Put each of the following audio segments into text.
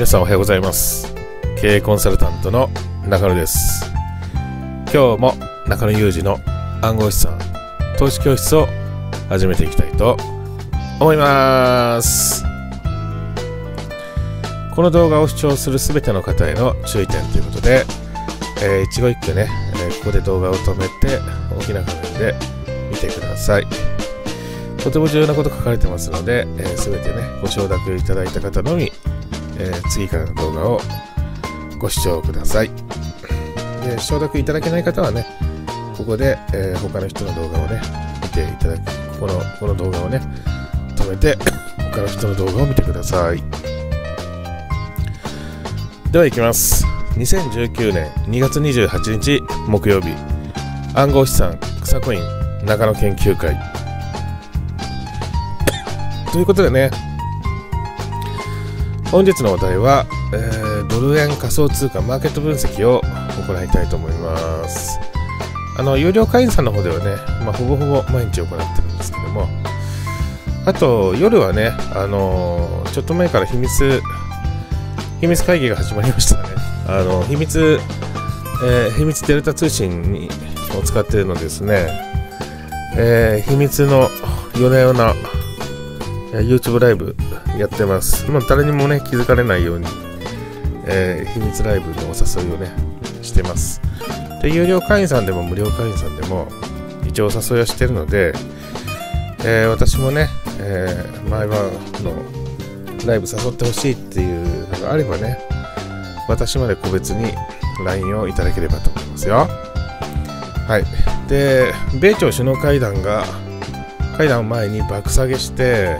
皆さんおはようございます経営コンサルタントの中野です今日も中野裕二の暗号資産投資教室を始めていきたいと思いますこの動画を視聴する全ての方への注意点ということで、えー、一期一会ね、えー、ここで動画を止めて大きな画面で見てくださいとても重要なこと書かれてますので、えー、全てねご承諾いただいた方のみえー、次からの動画をご視聴ください。で、承諾いただけない方はね、ここで、えー、他の人の動画をね、見ていただく、この、この動画をね、止めて、他の人の動画を見てください。では行きます。2019年2月28日木曜日、暗号資産草コイン中野研究会。ということでね、本日のお題は、えー、ドル円仮想通貨マーケット分析を行いたいと思います。あの、有料会員さんの方ではね、まあ、ほぼほぼ毎日行ってるんですけども、あと、夜はね、あのー、ちょっと前から秘密、秘密会議が始まりましたね。あの、秘密、えー、秘密デルタ通信にを使っているのですね、えー、秘密の夜な夜な YouTube ライブやってます。今誰にもね、気づかれないように、えー、秘密ライブのお誘いをね、してます。で、有料会員さんでも無料会員さんでも、一応お誘いはしてるので、えー、私もね、えー、毎晩のライブ誘ってほしいっていうのがあればね、私まで個別に LINE をいただければと思いますよ。はい。で、米朝首脳会談が、会談を前に爆下げして、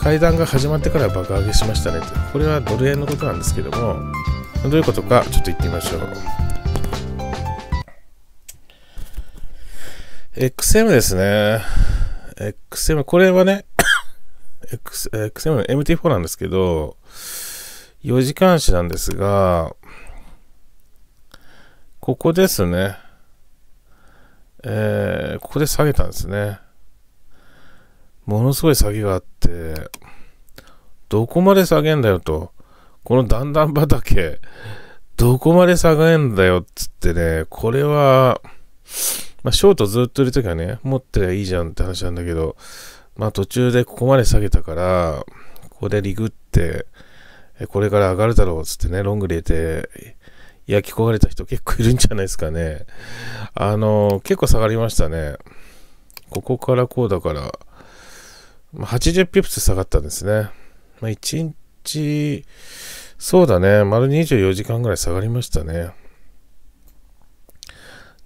階段が始まってから爆上げしましたねってこれはドル円のことなんですけどもどういうことかちょっと言ってみましょう XM ですね XM これはね X m の MT4 なんですけど4時間視なんですがここですねえー、ここで下げたんですねものすごい下げがあって、どこまで下げんだよと、この段々畑、どこまで下げんだよっつってね、これは、まあ、ショートずっといるときはね、持ってりゃいいじゃんって話なんだけど、まあ途中でここまで下げたから、ここでリグって、これから上がるだろうっつってね、ロング入れて、焼き焦がれた人結構いるんじゃないですかね。あの、結構下がりましたね。ここからこうだから、80ピプス下がったんですね。まあ、1日、そうだね、丸24時間ぐらい下がりましたね。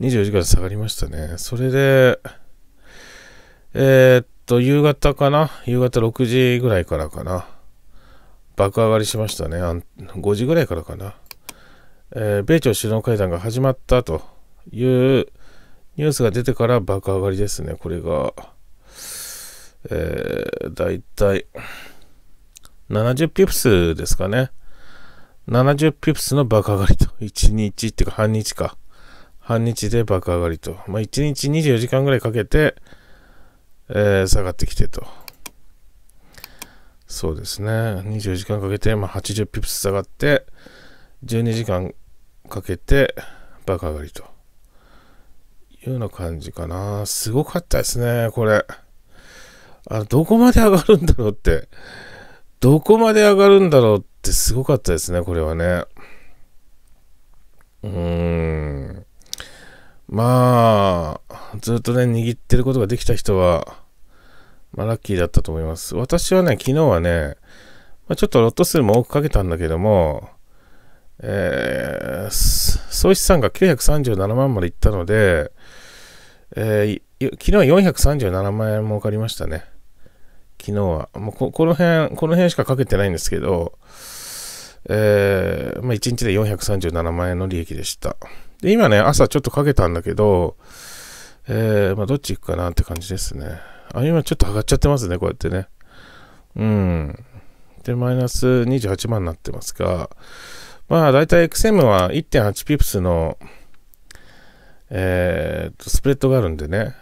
24時間下がりましたね。それで、えー、っと、夕方かな夕方6時ぐらいからかな。爆上がりしましたね。5時ぐらいからかな。えー、米朝首脳会談が始まったというニュースが出てから爆上がりですね、これが。えー、だいたい70ピプスですかね。70ピプスの爆上がりと。1 日っていうか半日か。半日で爆上がりと。まあ、1日24時間ぐらいかけて、えー、下がってきてと。そうですね。24時間かけて、まあ、80ピプス下がって、12時間かけて爆上がりというような感じかな。すごかったですね、これ。あどこまで上がるんだろうって、どこまで上がるんだろうってすごかったですね、これはね。うーん。まあ、ずっとね、握ってることができた人は、まあ、ラッキーだったと思います。私はね、昨日はね、まあ、ちょっとロット数も多くかけたんだけども、えー、総資産が937万までいったので、えー、昨日は437万円儲かりましたね。昨日は。もうここの辺、この辺しかかけてないんですけど、えー、まあ、1日で437万円の利益でした。で、今ね、朝ちょっとかけたんだけど、えー、まあ、どっち行くかなって感じですね。あ、今ちょっと上がっちゃってますね、こうやってね。うん。で、マイナス28万になってますが、まあ、だいたい XM は1.8ピプスの、えー、と、スプレッドがあるんでね、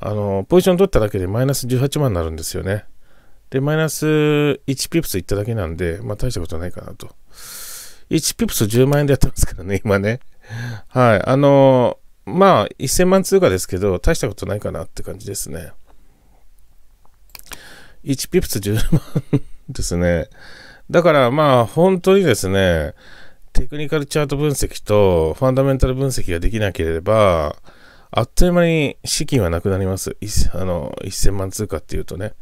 あの、ポジション取っただけでマイナス18万になるんですよね。で、マイナス1ピプスいっただけなんで、まあ大したことないかなと。1ピプス10万円でやってますからね、今ね。はい。あの、まあ1000万通貨ですけど、大したことないかなって感じですね。1ピプス10万ですね。だからまあ本当にですね、テクニカルチャート分析とファンダメンタル分析ができなければ、あっという間に資金はなくなります。あの、1000万通貨っていうとね。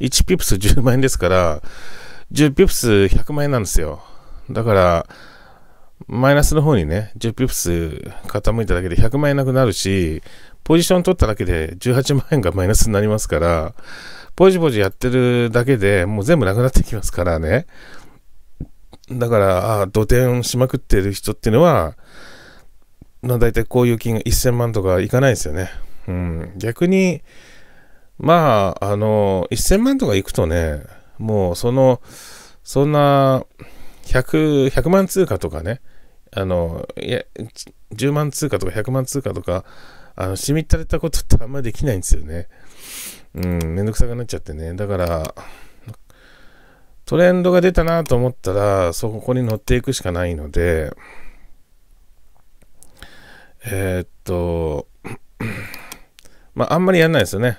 1ピプス10万円ですから、10ピプス100万円なんですよ。だから、マイナスの方にね、10ピプス傾いただけで100万円なくなるし、ポジション取っただけで18万円がマイナスになりますから、ポジポジやってるだけでもう全部なくなってきますからね。だから、ああ、土手しまくってる人っていうのは、まあ、大体こういう金が1000万とかいかないですよね。うん、逆に、まあ、あの、1000万とかいくとね、もうその、そんな100、100万通貨とかね、あの、いや、10万通貨とか100万通貨とか、あの、しみったれたことってあんまりできないんですよね。うん、めんどくさくなっちゃってね。だから、トレンドが出たなと思ったら、そこに乗っていくしかないので、えー、っと、まあ、あんまりやんないですよね。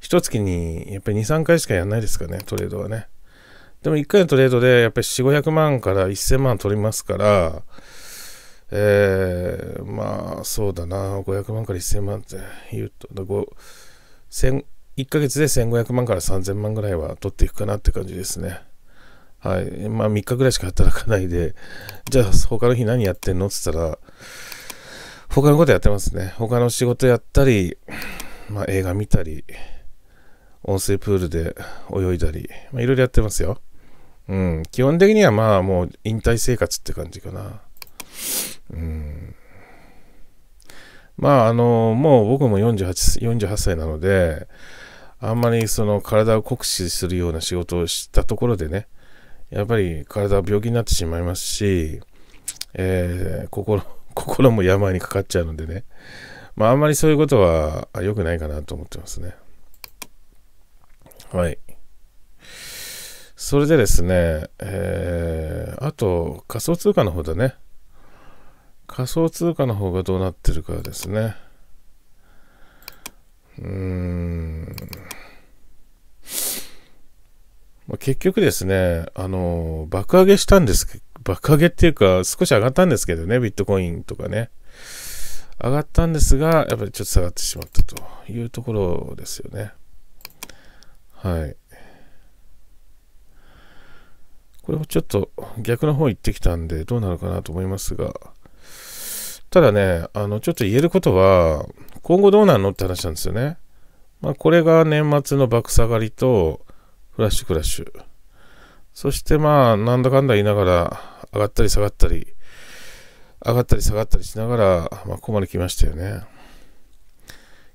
一月にやっぱり2、3回しかやんないですかね、トレードはね。でも1回のトレードでやっぱり4、500万から1000万取りますから、えー、まあそうだな、500万から1000万って言うと、だ1ヶ月で1500万から3000万ぐらいは取っていくかなって感じですね。はい。まあ3日ぐらいしか働かないで、じゃあ他の日何やってんのって言ったら、他のことやってますね。他の仕事やったり、まあ、映画見たり、温水プールで泳いだり、まいろいろやってますよ。うん。基本的にはまあもう引退生活って感じかな。うん。まああの、もう僕も48、48歳なので、あんまりその体を酷使するような仕事をしたところでね、やっぱり体は病気になってしまいますし、えー、心、心も病にかかっちゃうのでね、まあ、あんまりそういうことは良くないかなと思ってますね。はい。それでですね、えー、あと、仮想通貨の方だね。仮想通貨の方がどうなってるかですね。うーん。まあ、結局ですね、あの、爆上げしたんです爆上げっていうか、少し上がったんですけどね、ビットコインとかね。上がったんですが、やっぱりちょっと下がってしまったというところですよね。はい。これもちょっと逆の方行ってきたんで、どうなのかなと思いますが、ただね、あの、ちょっと言えることは、今後どうなるのって話なんですよね。まあ、これが年末の爆下がりと、フラッシュクラッシュ。そしてまあ、なんだかんだ言いながら、上がったり下がったり、上がったり下がったりしながら、まあ、ここまで来ましたよね。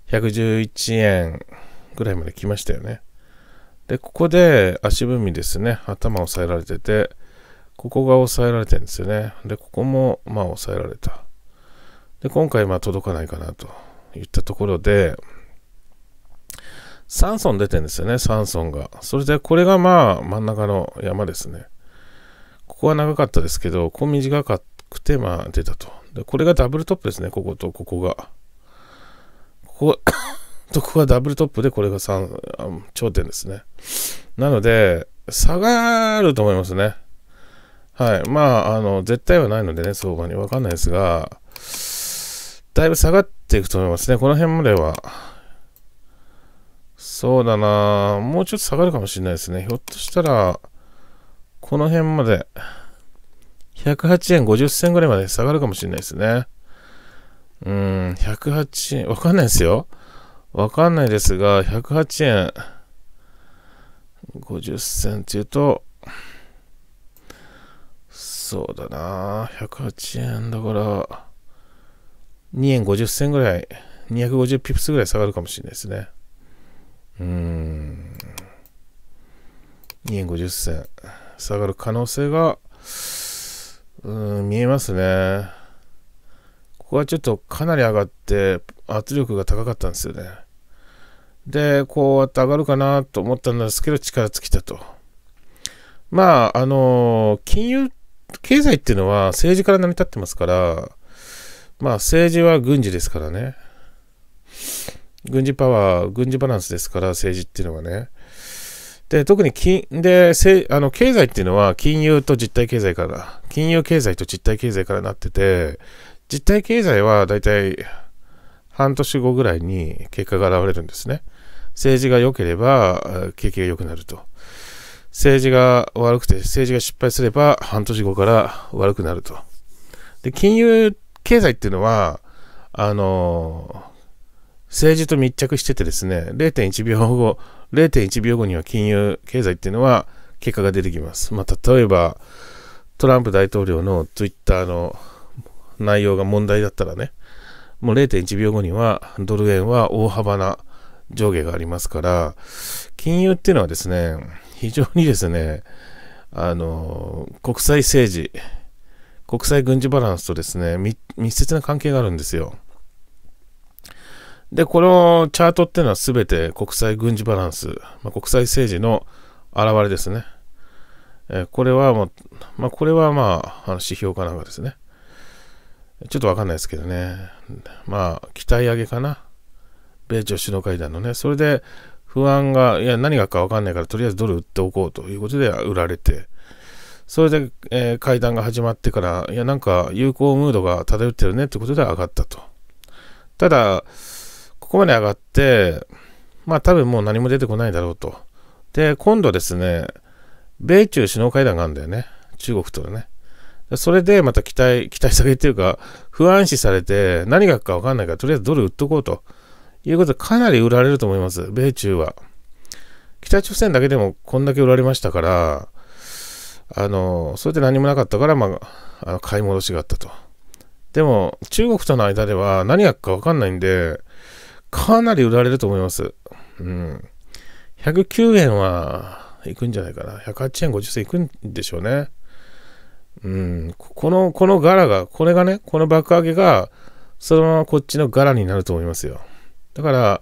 111円ぐらいまで来ましたよね。で、ここで足踏みですね。頭を押さえられてて、ここが押さえられてるんですよね。で、ここも、まあ、押さえられた。で、今回、まあ、届かないかなといったところで、3尊出てるんですよね、3尊が。それで、これがまあ、真ん中の山ですね。ここは長かったですけど、ここ短くて、まあ出たと。で、これがダブルトップですね、こことここが。ここと ここがダブルトップで、これが3、頂点ですね。なので、下がると思いますね。はい。まあ、あの、絶対はないのでね、相場にわかんないですが、だいぶ下がっていくと思いますね。この辺までは。そうだなもうちょっと下がるかもしれないですね。ひょっとしたら、この辺まで、108円50銭ぐらいまで下がるかもしれないですね。うん、108円、わかんないですよ。わかんないですが、108円50銭っていうと、そうだな、108円だから、2円50銭ぐらい、250ピプスぐらい下がるかもしれないですね。うん、2円50銭。下がる可能性が、うん、見えますね。ここはちょっとかなり上がって、圧力が高かったんですよね。で、こうやって上がるかなと思ったんですけど、力尽きたと。まあ、あの、金融、経済っていうのは政治から成り立ってますから、まあ政治は軍事ですからね。軍事パワー、軍事バランスですから、政治っていうのはね。で特に金でせあの経済っていうのは金融と実体経済から金融経済と実体経済からなってて実体経済はだいたい半年後ぐらいに結果が現れるんですね政治が良ければ景気が良くなると政治が悪くて政治が失敗すれば半年後から悪くなるとで金融経済っていうのはあの政治と密着しててですね、0.1秒後、0.1秒後には金融、経済っていうのは結果が出てきます。まあ、例えば、トランプ大統領のツイッターの内容が問題だったらね、もう0.1秒後にはドル円は大幅な上下がありますから、金融っていうのはですね、非常にですね、あの、国際政治、国際軍事バランスとですね、密接な関係があるんですよ。で、このチャートっていうのは全て国際軍事バランス、まあ、国際政治の表れですね。えこれはもう、まあ、これはまあ、あの指標かなんかですね。ちょっとわかんないですけどね。まあ、期待上げかな。米朝首脳会談のね。それで、不安が、いや、何がかわかんないから、とりあえずドル売っておこうということで売られて、それで、えー、会談が始まってから、いや、なんか友好ムードが漂ってるねってことで上がったと。ただ、ここまで上がって、まあ多分もう何も出てこないだろうと。で、今度ですね、米中首脳会談があるんだよね。中国とね。それでまた期待、期待下げっていうか、不安視されて、何がかわかんないから、とりあえずドル売っとこうということで、かなり売られると思います。米中は。北朝鮮だけでもこんだけ売られましたから、あの、それで何もなかったから、まあ、あの買い戻しがあったと。でも、中国との間では何がかわかんないんで、かなり売られると思います。うん。109円はいくんじゃないかな。108円50銭いくんでしょうね。うん。この、この柄が、これがね、この爆上げが、そのままこっちの柄になると思いますよ。だから、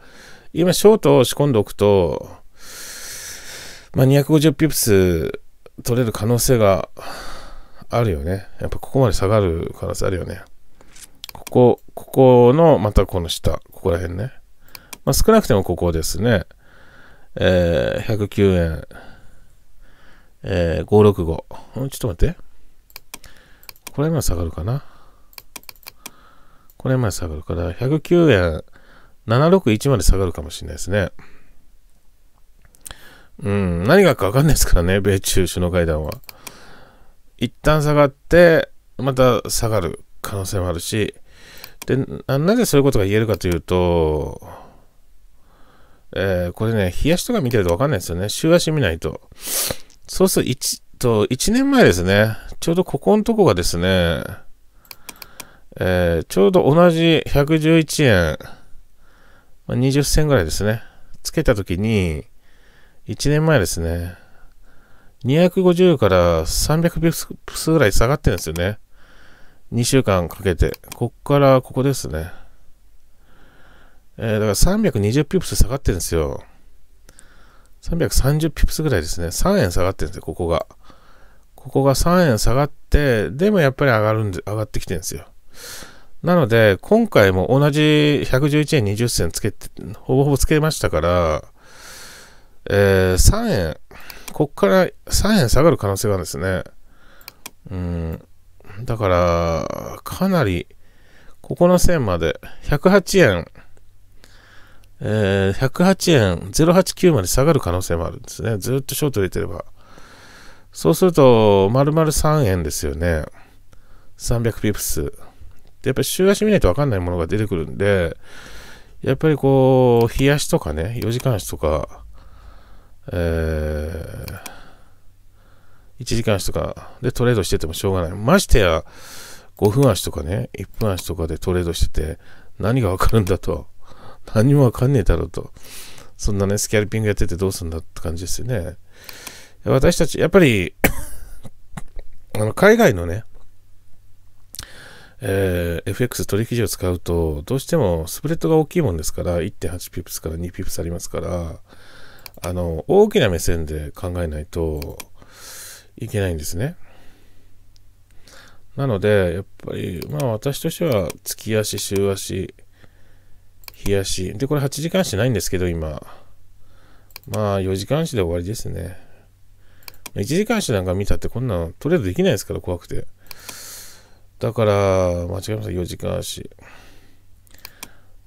今、ショートを仕込んでおくと、まあ、250ピプス取れる可能性があるよね。やっぱここまで下がる可能性あるよね。ここ、ここの、またこの下、ここら辺ね。まあ、少なくてもここですね、えー、109円、えー、565。ちょっと待って。これまで下がるかな。これまで下がるから、109円761まで下がるかもしれないですね。うん、何がかわかんないですからね、米中首脳会談は。一旦下がって、また下がる可能性もあるし、で、なぜそういうことが言えるかというと、えー、これね、冷やしとか見てるとわかんないですよね。週足見ないと。そうすると、1、と、1年前ですね。ちょうどここのとこがですね、えー、ちょうど同じ111円、まあ、20銭ぐらいですね。つけたときに、1年前ですね、250から300ピプスぐらい下がってるんですよね。2週間かけて。こっからここですね。えー、だから320ピプス下がってるんですよ。330ピプスぐらいですね。3円下がってるんですよ、ここが。ここが3円下がって、でもやっぱり上がるんで、上がってきてるんですよ。なので、今回も同じ111円20銭つけて、ほぼほぼつけましたから、えー、3円、こっから3円下がる可能性があるんですね。うん。だから、かなり、ここの線まで、108円えー、108円089まで下がる可能性もあるんですね。ずっとショート入れてれば。そうすると、丸々3円ですよね。300ピプス。で、やっぱり週足見ないと分かんないものが出てくるんで、やっぱりこう、冷やしとかね、4時間足とか、えー、1時間足とかでトレードしててもしょうがない。ましてや、5分足とかね、1分足とかでトレードしてて、何が分かるんだと。何もわかんねえだろうと。そんなね、スキャルピングやっててどうすんだって感じですよね。私たち、やっぱり あの、海外のね、えー、FX 取引所を使うと、どうしてもスプレッドが大きいもんですから、1.8ピプスから2ピプスありますから、あの、大きな目線で考えないといけないんですね。なので、やっぱり、まあ私としては、月足、週足、冷やし。で、これ8時間しないんですけど、今。まあ、4時間しで終わりですね。1時間しなんか見たってこんなとりあえずできないですから、怖くて。だから、間違えました、4時間足。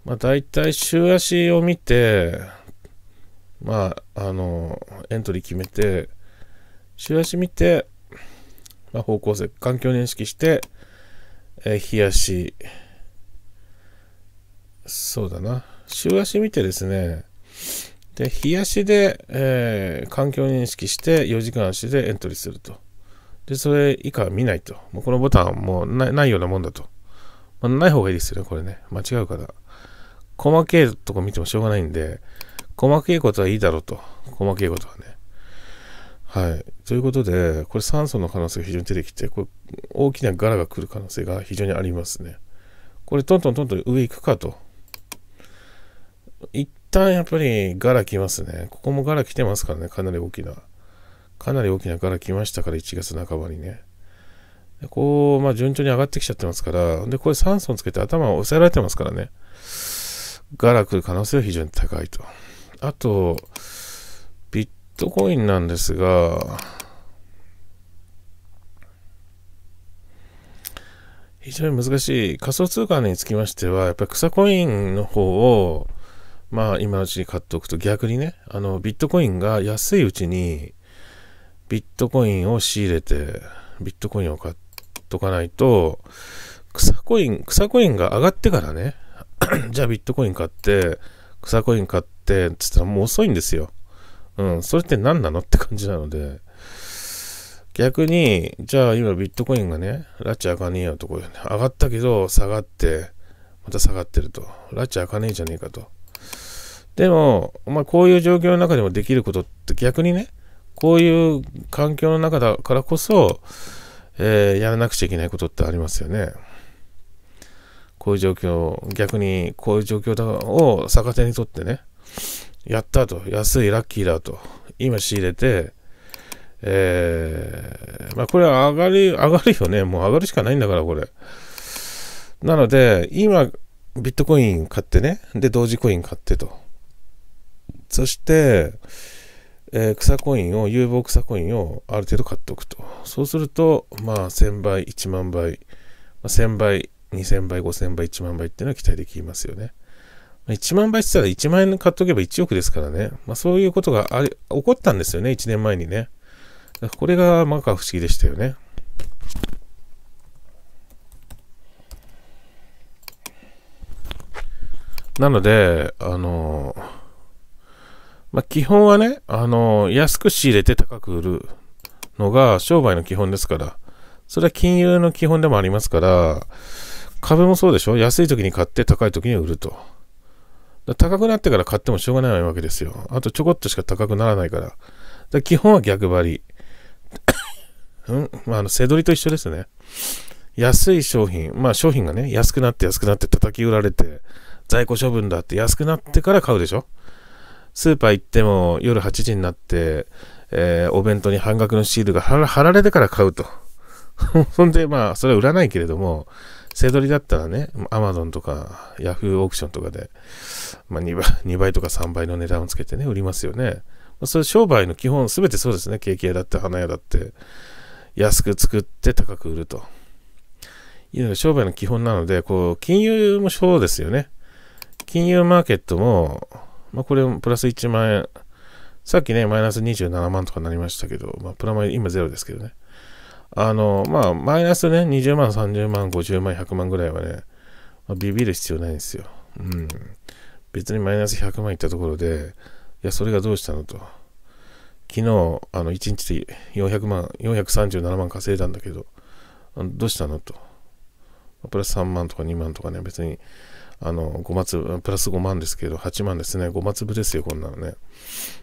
まあ、大体、週足を見て、まあ、あの、エントリー決めて、週足見て、まあ、方向性、環境認識して、えー、日足、そうだな。週足見てですね、で、日足で、えー、環境認識して4時間足でエントリーすると。で、それ以下は見ないと。もうこのボタンはもうないようなもんだと。まあ、ない方がいいですよね、これね。間違うから。細けいとこ見てもしょうがないんで、細けいことはいいだろうと。細けいことはね。はい。ということで、これ酸素の可能性が非常に出てきて、これ大きな柄が来る可能性が非常にありますね。これトントントントン上行くかと。一旦やっぱりガラ来ますね。ここもガラ来てますからね、かなり大きな。かなり大きなガラ来ましたから、1月半ばにね。こう、まあ、順調に上がってきちゃってますから、で、これ酸素をつけて頭を押さえられてますからね。ガラ来る可能性は非常に高いと。あと、ビットコインなんですが、非常に難しい。仮想通貨につきましては、やっぱり草コインの方を、まあ今のうちに買っておくと逆にね、あのビットコインが安いうちにビットコインを仕入れて、ビットコインを買っとかないと、草コイン、草コインが上がってからね、じゃあビットコイン買って、草コイン買って、っつったらもう遅いんですよ。うん、それって何なのって感じなので、逆に、じゃあ今ビットコインがね、ラチ開かねえよとこで、ね、上がったけど下がって、また下がってると。ラチ開かねえじゃねえかと。でも、まあ、こういう状況の中でもできることって逆にね、こういう環境の中だからこそ、えー、やらなくちゃいけないことってありますよね。こういう状況、逆にこういう状況だを逆手にとってね、やったと、安いラッキーだと、今仕入れて、えー、まあこれは上がり、上がるよね。もう上がるしかないんだから、これ。なので、今、ビットコイン買ってね、で、同時コイン買ってと。そして、えー、草コインを、有望草コインをある程度買っておくと。そうすると、まあ、1000倍、1万倍、まあ、1000倍、2000倍、5000倍、1万倍っていうのは期待できますよね。1万倍って言ったら1万円買っとけば1億ですからね。まあ、そういうことがあれ起こったんですよね、1年前にね。これがまあ不思議でしたよね。なので、あのまあ、基本はね、あのー、安く仕入れて高く売るのが商売の基本ですから、それは金融の基本でもありますから、株もそうでしょ安い時に買って高い時に売ると。高くなってから買ってもしょうがないわけですよ。あとちょこっとしか高くならないから。から基本は逆張り。うん、まあ、あの、背取りと一緒ですね。安い商品、まあ商品がね、安くなって安くなって叩き売られて、在庫処分だって安くなってから買うでしょスーパー行っても夜8時になって、えー、お弁当に半額のシールが貼られてから買うと。ほんで、まあ、それは売らないけれども、せどりだったらね、アマゾンとか、ヤフーオークションとかで、まあ2倍、2 倍とか3倍の値段をつけてね、売りますよね。それ商売の基本、すべてそうですね。ケーキ屋だって、花屋だって、安く作って高く売ると。いうのが商売の基本なので、こう、金融もそうですよね。金融マーケットも、まあ、これもプラス1万円。さっきね、マイナス27万とかになりましたけど、まあ、プラマイ今ゼロですけどね。あの、まあ、マイナスね、20万、30万、50万、100万ぐらいはね、まあ、ビビる必要ないんですよ。うん。別にマイナス100万いったところで、いや、それがどうしたのと。昨日、あの、1日で400万、437万稼いだんだけど、どうしたのと。プラス3万とか2万とかね、別に、あの、5万粒、プラス5万ですけど、8万ですね、5万粒ですよ、こんなのね。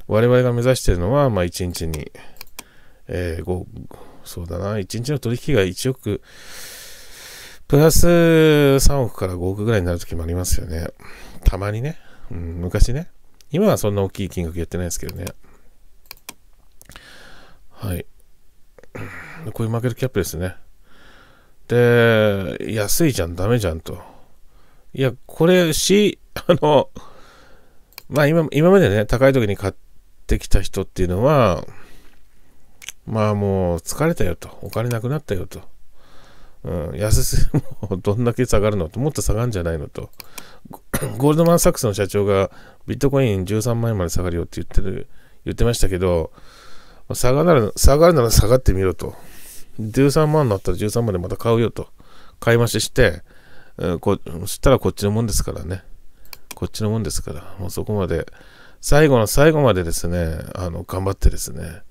我々が目指しているのは、まあ、1日に、えー、5、そうだな、1日の取引が1億、プラス3億から5億ぐらいになる時もありますよね。たまにね。うん、昔ね。今はそんな大きい金額やってないですけどね。はい。こういうマーケットキャップですね。で、安いじゃん、ダメじゃんと。いや、これ、し、あの、まあ今、今までね、高い時に買ってきた人っていうのは、まあもう疲れたよと、お金なくなったよと。うん、安すぎもどんだけ下がるのと、もっと下がるんじゃないのと。ゴールドマン・サックスの社長がビットコイン13万円まで下がるよって言ってる、言ってましたけど、下がる下がるなら下がってみろと。13万になったら13万でまた買うよと、買い増しして、うん、こしたらこっちのもんですからね。こっちのもんですから、もうそこまで、最後の最後までですね、あの、頑張ってですね、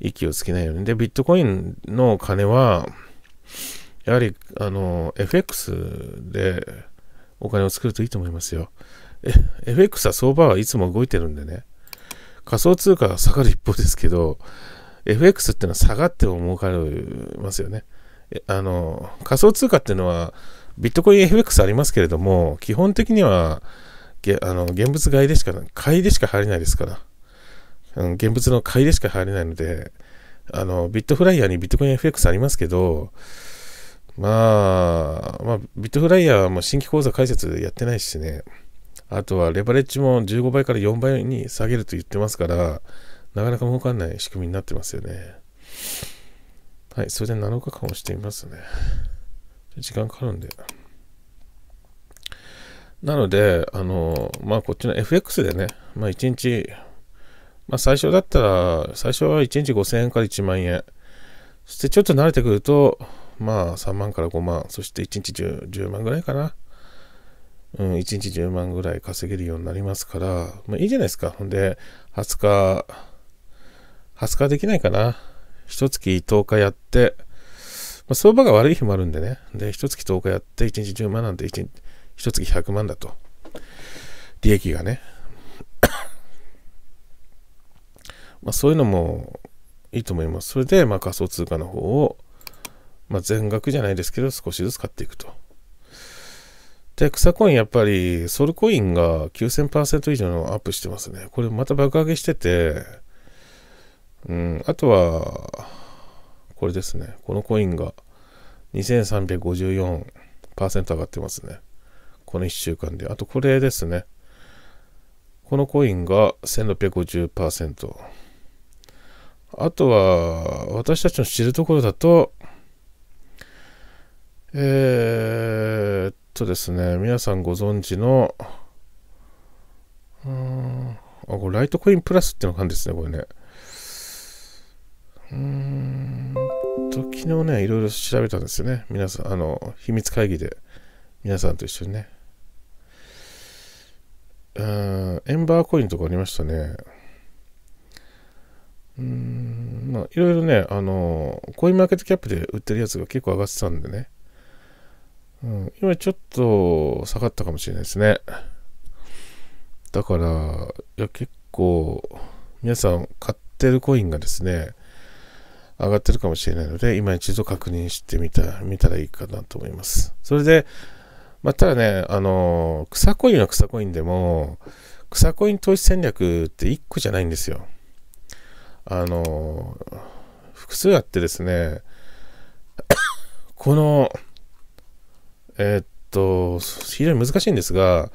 息をつけないように。で、ビットコインの金は、やはり、あの、FX でお金を作るといいと思いますよ。FX は相場はいつも動いてるんでね、仮想通貨は下がる一方ですけど、FX っていうのは下がっても儲かりますよね。あの、仮想通貨っていうのは、ビットコイン FX ありますけれども、基本的には、あの現物買いでしか、買いでしか入れないですから、うん、現物の買いでしか入れないので、あの、ビットフライヤーにビットコイン FX ありますけど、まあ、まあ、ビットフライヤーはも新規口座開設やってないしね、あとはレバレッジも15倍から4倍に下げると言ってますから、なかなか儲かんない仕組みになってますよね。はい、それで7日間押してみますね。時間かかるんで。なので、あの、まあ、こっちの FX でね、まあ、1日、まあ、最初だったら、最初は1日5000円から1万円。そしてちょっと慣れてくると、まあ、3万から5万、そして1日 10, 10万ぐらいかな。うん、1日10万ぐらい稼げるようになりますから、まあ、いいじゃないですか。ほんで、20日、20日できないかな。一月10日やって、まあ、相場が悪い日もあるんでね。で、一月10日やって、1日10万なんて1、一月100万だと。利益がね。まあ、そういうのもいいと思います。それで、まあ、仮想通貨の方を、まあ、全額じゃないですけど、少しずつ買っていくと。で、草コインやっぱり、ソルコインが9000%以上のアップしてますね。これまた爆上げしてて、うん、あとは、これですね。このコインが2354%上がってますね。この1週間で。あとこれですね。このコインが1650%。あとは、私たちの知るところだと、えー、っとですね、皆さんご存知の、うん、あ、これライトコインプラスってのがあるんですね、これね。うーんと、昨日ね、いろいろ調べたんですよね。皆さん、あの、秘密会議で、皆さんと一緒にね。うん、エンバーコインとかありましたね。うん、まあ、いろいろね、あの、コインマーケットキャップで売ってるやつが結構上がってたんでね。うん、今ちょっと下がったかもしれないですね。だから、いや、結構、皆さん買ってるコインがですね、上がってるかもしれないので、今一度確認してみた見たらいいかなと思います。それで、まあ、ただね、あの、草コインは草コインでも、草コイン投資戦略って1個じゃないんですよ。あの、複数あってですね、この、えー、っと、非常に難しいんですが、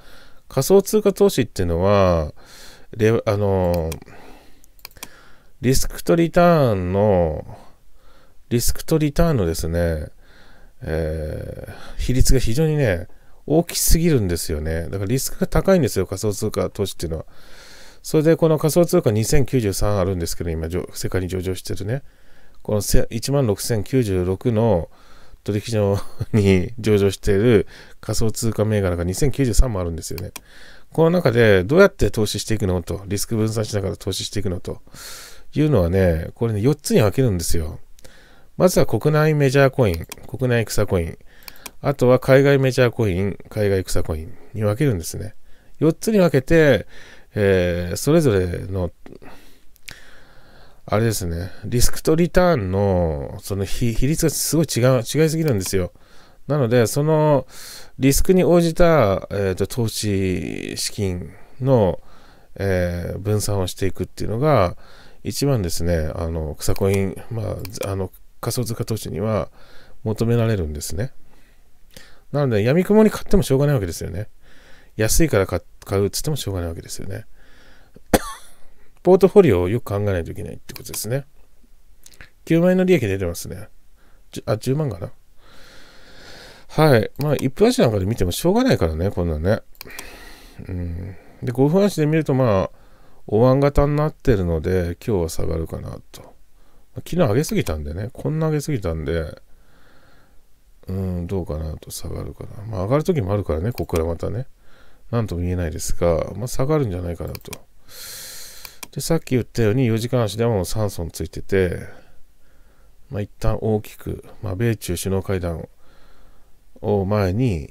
仮想通貨投資っていうのは、レあの、リスクとリターンの、リスクとリターンのですね、えー、比率が非常にね、大きすぎるんですよね。だからリスクが高いんですよ、仮想通貨投資っていうのは。それでこの仮想通貨2093あるんですけど、今、世界に上場してるね。この16,096の取引所に上場している仮想通貨銘柄が2093もあるんですよね。この中でどうやって投資していくのと、リスク分散しながら投資していくのというのはね、これね、4つに分けるんですよ。まずは国内メジャーコイン、国内草コイン、あとは海外メジャーコイン、海外草コインに分けるんですね。4つに分けて、えー、それぞれの、あれですね、リスクとリターンの、その比率がすごい違う、違いすぎるんですよ。なので、そのリスクに応じた、えーと、と投資資金の、えー、分散をしていくっていうのが、一番ですね、あの、草コイン、まあ、あの、仮想通貨投資には求められるんですね。なので、やみくもに買ってもしょうがないわけですよね。安いから買うっつってもしょうがないわけですよね。ポートフォリオをよく考えないといけないってことですね。9万円の利益出てますね。あ、10万かな。はい。まあ、1分足なんかで見てもしょうがないからね、こんなんね。うん。で、5分足で見ると、まあ、お椀型になってるので、今日は下がるかなと。昨日上げすぎたんでね、こんな上げすぎたんで、うん、どうかなと下がるかな。まあ上がる時もあるからね、ここからまたね。なんとも言えないですが、まあ下がるんじゃないかなと。で、さっき言ったように4時間足でも3酸素についてて、まあ一旦大きく、まあ米中首脳会談を前に、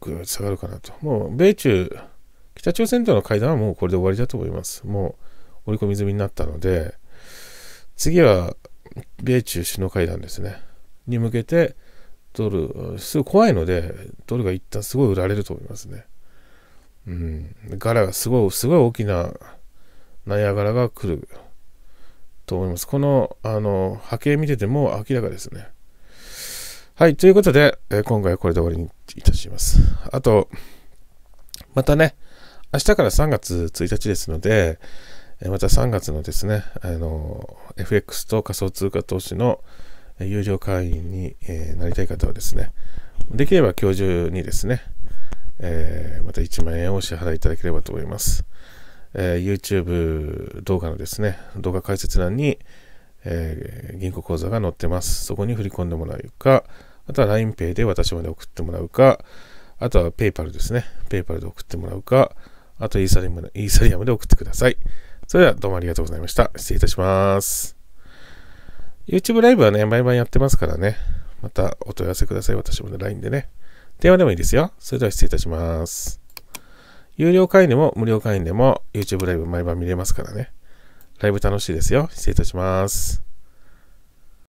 ぐっと下がるかなと。もう米中、北朝鮮との会談はもうこれで終わりだと思います。もう織り込み済みになったので、次は米中首脳会談ですね。に向けて、ドル、すごい怖いので、ドルが一旦すごい売られると思いますね。うん。ガラがすごい、すごい大きな、ナイアガラが来ると思います。この、あの、波形見てても明らかですね。はい。ということで、え今回はこれで終わりにいたします。あと、またね、明日から3月1日ですので、また3月のですね、あの、FX と仮想通貨投資の有料会員に、えなりたい方はですね、できれば今日中にですね、えー、また1万円をお支払いいただければと思います。えー、YouTube 動画のですね、動画解説欄に、えー、銀行口座が載ってます。そこに振り込んでもらうか、あとは LINEPay で私まで送ってもらうか、あとは PayPal ですね、PayPal で送ってもらうか、あとイーサリアムイーサリアムで送ってください。それではどうもありがとうございました。失礼いたします。YouTube ライブはね、毎晩やってますからね。またお問い合わせください。私もね、LINE でね。電話でもいいですよ。それでは失礼いたします。有料会員でも無料会員でも YouTube ライブ毎晩見れますからね。ライブ楽しいですよ。失礼いたします。